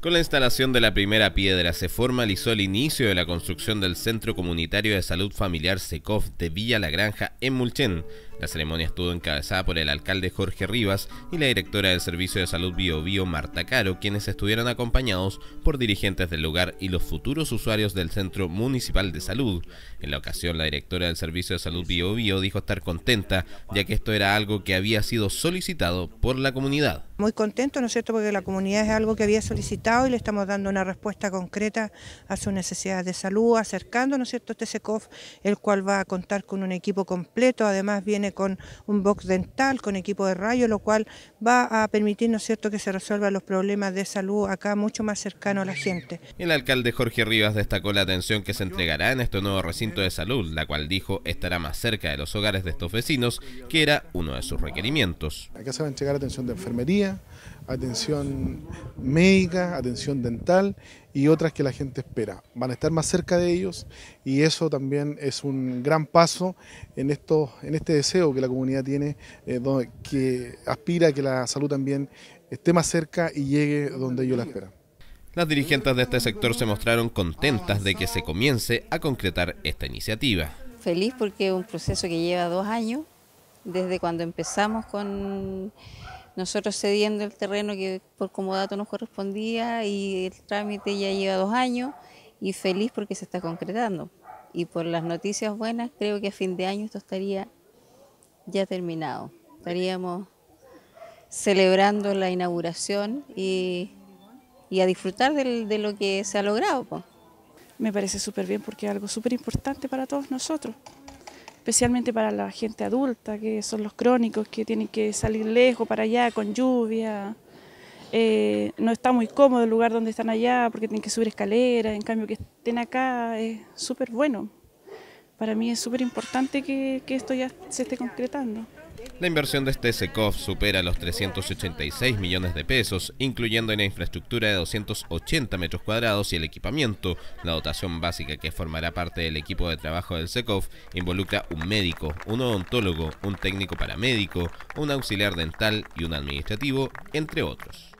Con la instalación de la primera piedra se formalizó el inicio de la construcción del Centro Comunitario de Salud Familiar SECOF de Villa La Granja en Mulchen, la ceremonia estuvo encabezada por el alcalde Jorge Rivas y la directora del Servicio de Salud Bio, Bio Marta Caro, quienes estuvieron acompañados por dirigentes del lugar y los futuros usuarios del Centro Municipal de Salud. En la ocasión, la directora del Servicio de Salud Bio, Bio dijo estar contenta, ya que esto era algo que había sido solicitado por la comunidad. Muy contento, ¿no es cierto?, porque la comunidad es algo que había solicitado y le estamos dando una respuesta concreta a sus necesidad de salud, acercando, ¿no es cierto?, este SECOF, el cual va a contar con un equipo completo, además viene con un box dental, con equipo de rayo, lo cual va a permitir, cierto?, que se resuelvan los problemas de salud acá mucho más cercano a la gente. El alcalde Jorge Rivas destacó la atención que se entregará en este nuevo recinto de salud, la cual dijo estará más cerca de los hogares de estos vecinos, que era uno de sus requerimientos. Acá se va a entregar atención de enfermería, atención médica, atención dental y otras que la gente espera. Van a estar más cerca de ellos y eso también es un gran paso en, esto, en este deseo que la comunidad tiene, eh, que aspira a que la salud también esté más cerca y llegue donde ellos la esperan. Las dirigentes de este sector se mostraron contentas de que se comience a concretar esta iniciativa. Feliz porque es un proceso que lleva dos años, desde cuando empezamos con nosotros cediendo el terreno que por comodato nos correspondía y el trámite ya lleva dos años y feliz porque se está concretando. Y por las noticias buenas, creo que a fin de año esto estaría ya terminado. Estaríamos celebrando la inauguración y, a disfrutar de lo que se ha logrado. Me parece súper bien porque es algo súper importante para todos nosotros especialmente para la gente adulta, que son los crónicos, que tienen que salir lejos para allá con lluvia. Eh, no está muy cómodo el lugar donde están allá porque tienen que subir escaleras, en cambio que estén acá es súper bueno. Para mí es súper importante que esto ya se esté concretando. La inversión de este SECOF supera los 386 millones de pesos, incluyendo la infraestructura de 280 metros cuadrados y el equipamiento. La dotación básica que formará parte del equipo de trabajo del SECOF involucra un médico, un odontólogo, un técnico paramédico, un auxiliar dental y un administrativo, entre otros.